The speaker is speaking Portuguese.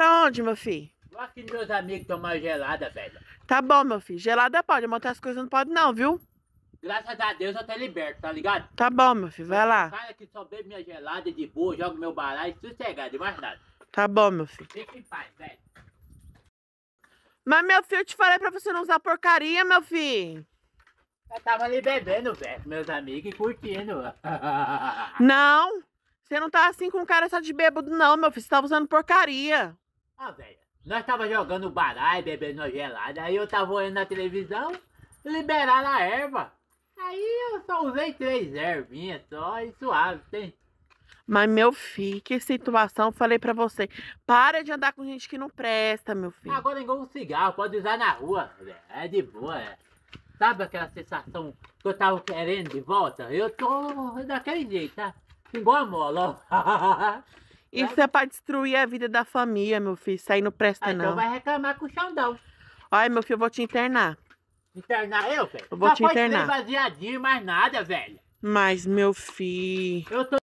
Pra onde, meu filho? Vou aqui meus amigos tomar gelada, velho. Tá bom, meu filho. Gelada pode, mas outras coisas não pode não, viu? Graças a Deus eu tô liberto, tá ligado? Tá bom, meu filho, vai lá. Cara que só bebe minha gelada de boa, joga meu baralho, é sossegado, mais nada. Tá bom, meu filho. Fica em paz, velho. Mas, meu filho, eu te falei pra você não usar porcaria, meu filho. Eu tava ali bebendo, velho, meus amigos, e curtindo. Não, você não tá assim com cara só de bêbado, não, meu filho. Você tava tá usando porcaria. Ah, velho, nós tava jogando baralho, bebendo uma gelada, aí eu tava olhando na televisão, liberaram a erva. Aí eu só usei três ervinhas só e suave, tem. Mas, meu filho, que situação, falei pra você. Para de andar com gente que não presta, meu filho. Agora é igual um cigarro, pode usar na rua, velho. É de boa, é. Sabe aquela sensação que eu tava querendo de volta? Eu tô daquele jeito, tá? Igual a mola, ó. Isso é pra destruir a vida da família, meu filho. Isso aí não presta, ah, então não. Então vai reclamar com o Xandão. Olha, meu filho, eu vou te internar. Internar eu, velho? Eu vou Só te internar. Não pode mais nada, velho. Mas, meu filho... Eu tô